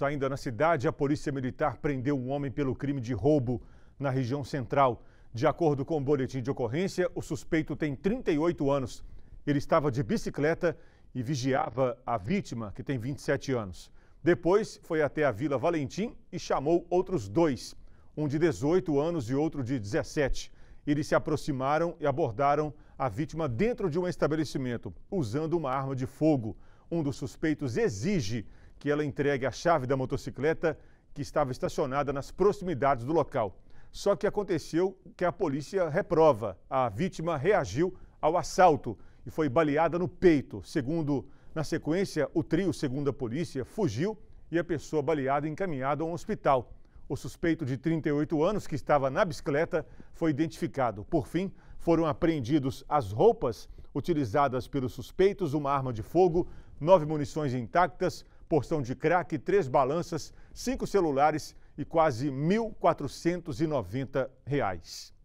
Ainda na cidade, a Polícia Militar prendeu um homem pelo crime de roubo na região central. De acordo com o boletim de ocorrência, o suspeito tem 38 anos. Ele estava de bicicleta e vigiava a vítima, que tem 27 anos. Depois foi até a Vila Valentim e chamou outros dois, um de 18 anos e outro de 17. Eles se aproximaram e abordaram a vítima dentro de um estabelecimento, usando uma arma de fogo. Um dos suspeitos exige que ela entregue a chave da motocicleta que estava estacionada nas proximidades do local. Só que aconteceu que a polícia reprova. A vítima reagiu ao assalto e foi baleada no peito. Segundo, na sequência, o trio, segundo a polícia, fugiu e a pessoa baleada encaminhada a um hospital. O suspeito de 38 anos, que estava na bicicleta, foi identificado. Por fim, foram apreendidos as roupas utilizadas pelos suspeitos, uma arma de fogo, nove munições intactas, porção de crack, três balanças, cinco celulares e quase R$ 1.490.